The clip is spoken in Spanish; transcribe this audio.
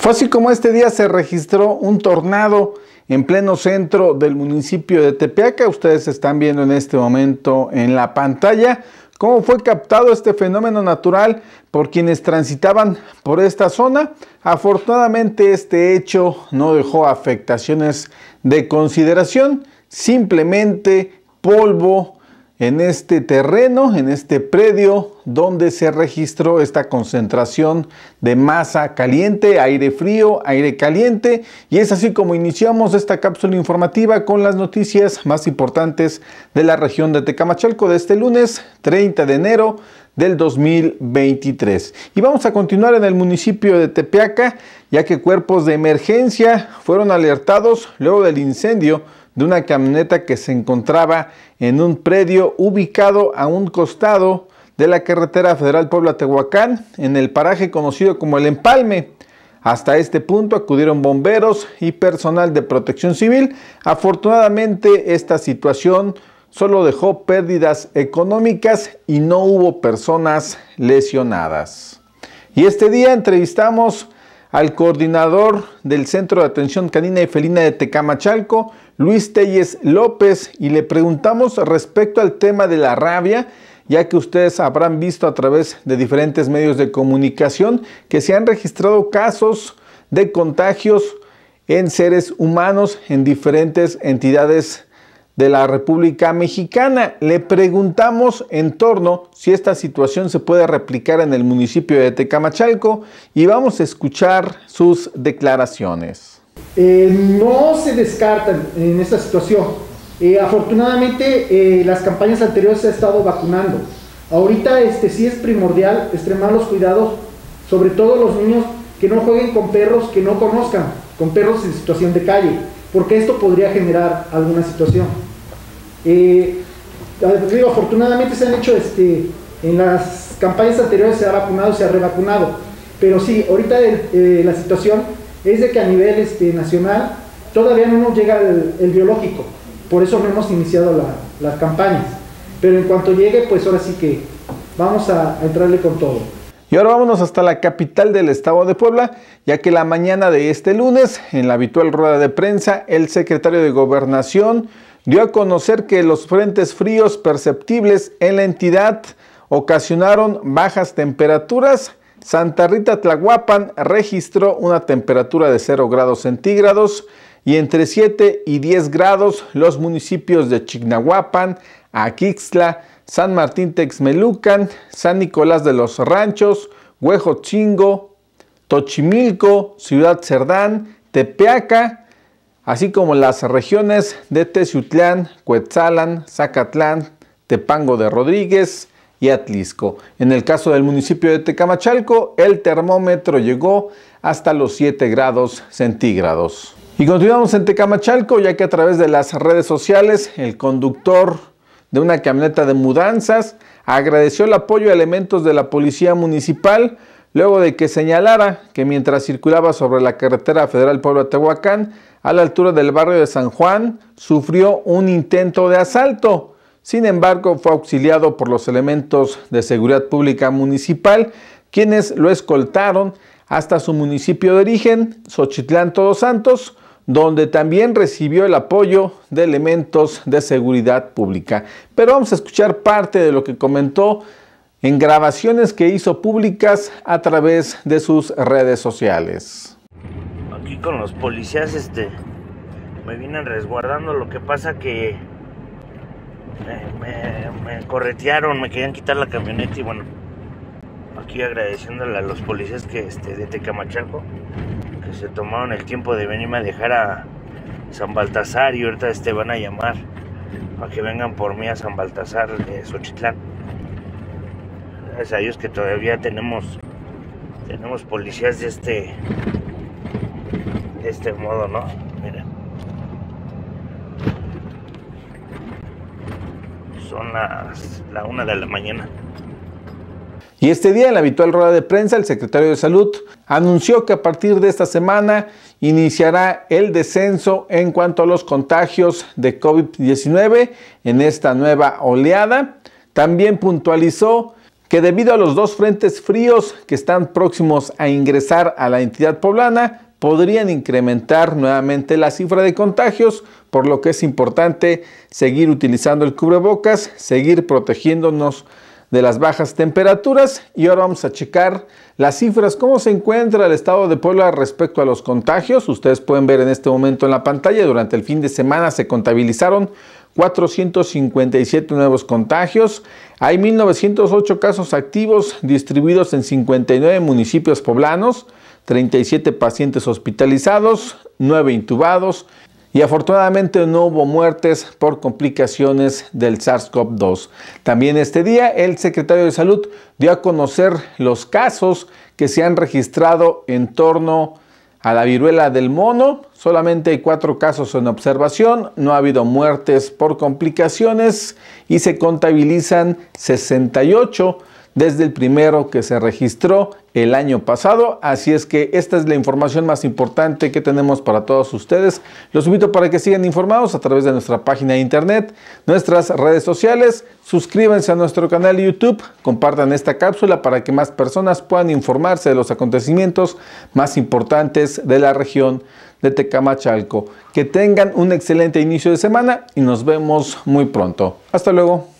Fue así como este día se registró un tornado en pleno centro del municipio de Tepeaca. Ustedes están viendo en este momento en la pantalla cómo fue captado este fenómeno natural por quienes transitaban por esta zona. Afortunadamente este hecho no dejó afectaciones de consideración, simplemente polvo, en este terreno, en este predio donde se registró esta concentración de masa caliente, aire frío, aire caliente. Y es así como iniciamos esta cápsula informativa con las noticias más importantes de la región de Tecamachalco de este lunes 30 de enero del 2023. Y vamos a continuar en el municipio de Tepeaca, ya que cuerpos de emergencia fueron alertados luego del incendio de una camioneta que se encontraba en un predio ubicado a un costado de la carretera federal Puebla-Tehuacán, en el paraje conocido como El Empalme. Hasta este punto acudieron bomberos y personal de protección civil. Afortunadamente esta situación solo dejó pérdidas económicas y no hubo personas lesionadas. Y este día entrevistamos al coordinador del Centro de Atención Canina y Felina de Tecamachalco, Luis Telles López y le preguntamos respecto al tema de la rabia, ya que ustedes habrán visto a través de diferentes medios de comunicación que se han registrado casos de contagios en seres humanos en diferentes entidades de la República Mexicana. Le preguntamos en torno si esta situación se puede replicar en el municipio de Tecamachalco y vamos a escuchar sus declaraciones. Eh, no se descartan en esta situación. Eh, afortunadamente, eh, las campañas anteriores se ha estado vacunando. Ahorita este, sí es primordial extremar los cuidados, sobre todo los niños que no jueguen con perros que no conozcan, con perros en situación de calle, porque esto podría generar alguna situación. Eh, pues, afortunadamente se han hecho, este, en las campañas anteriores se ha vacunado, se ha revacunado, pero sí, ahorita la situación es de que a nivel este, nacional todavía no nos llega el, biológico, por eso no hemos iniciado las campañas. Pero en cuanto llegue, pues ahora sí que vamos a, a entrarle con todo. Y ahora vámonos hasta la capital del estado de Puebla, ya que la mañana de este lunes, en la habitual rueda de prensa, el secretario de Gobernación dio a conocer que los frentes fríos perceptibles en la entidad ocasionaron bajas temperaturas Santa Rita Tlahuapan registró una temperatura de 0 grados centígrados y entre 7 y 10 grados los municipios de Chignahuapan, Aquixla, San Martín Texmelucan, San Nicolás de los Ranchos, Huejotzingo, Tochimilco, Ciudad Cerdán, Tepeaca, así como las regiones de Teciutlán, Cuetzalan, Zacatlán, Tepango de Rodríguez, y Atlisco. En el caso del municipio de Tecamachalco, el termómetro llegó hasta los 7 grados centígrados. Y continuamos en Tecamachalco, ya que a través de las redes sociales, el conductor de una camioneta de mudanzas agradeció el apoyo a elementos de la policía municipal luego de que señalara que mientras circulaba sobre la carretera federal Pueblo Tehuacán, a la altura del barrio de San Juan, sufrió un intento de asalto. Sin embargo, fue auxiliado por los elementos de seguridad pública municipal, quienes lo escoltaron hasta su municipio de origen, Xochitlán Todos Santos, donde también recibió el apoyo de elementos de seguridad pública. Pero vamos a escuchar parte de lo que comentó en grabaciones que hizo públicas a través de sus redes sociales. Aquí con los policías este me vienen resguardando, lo que pasa que me, corretearon, me querían quitar la camioneta y bueno, aquí agradeciéndole a los policías que este, de Tecamachalco que se tomaron el tiempo de venirme a dejar a San Baltasar y ahorita este van a llamar para que vengan por mí a San Baltasar de Xochitlán. Gracias a Dios que todavía tenemos tenemos policías de este de este modo, ¿no? son las la una de la mañana. Y este día, en la habitual rueda de prensa, el secretario de Salud anunció que a partir de esta semana iniciará el descenso en cuanto a los contagios de COVID-19 en esta nueva oleada. También puntualizó que debido a los dos frentes fríos que están próximos a ingresar a la entidad poblana, podrían incrementar nuevamente la cifra de contagios, por lo que es importante seguir utilizando el cubrebocas, seguir protegiéndonos de las bajas temperaturas y ahora vamos a checar las cifras, cómo se encuentra el estado de Puebla respecto a los contagios. Ustedes pueden ver en este momento en la pantalla, durante el fin de semana se contabilizaron 457 nuevos contagios, hay 1.908 casos activos distribuidos en 59 municipios poblanos, 37 pacientes hospitalizados, 9 intubados y afortunadamente no hubo muertes por complicaciones del SARS-CoV-2. También este día el secretario de Salud dio a conocer los casos que se han registrado en torno a la viruela del mono. Solamente hay cuatro casos en observación, no ha habido muertes por complicaciones y se contabilizan 68 desde el primero que se registró el año pasado. Así es que esta es la información más importante que tenemos para todos ustedes. Los invito para que sigan informados a través de nuestra página de internet, nuestras redes sociales. Suscríbanse a nuestro canal YouTube, compartan esta cápsula para que más personas puedan informarse de los acontecimientos más importantes de la región de Tecamachalco. Que tengan un excelente inicio de semana y nos vemos muy pronto. Hasta luego.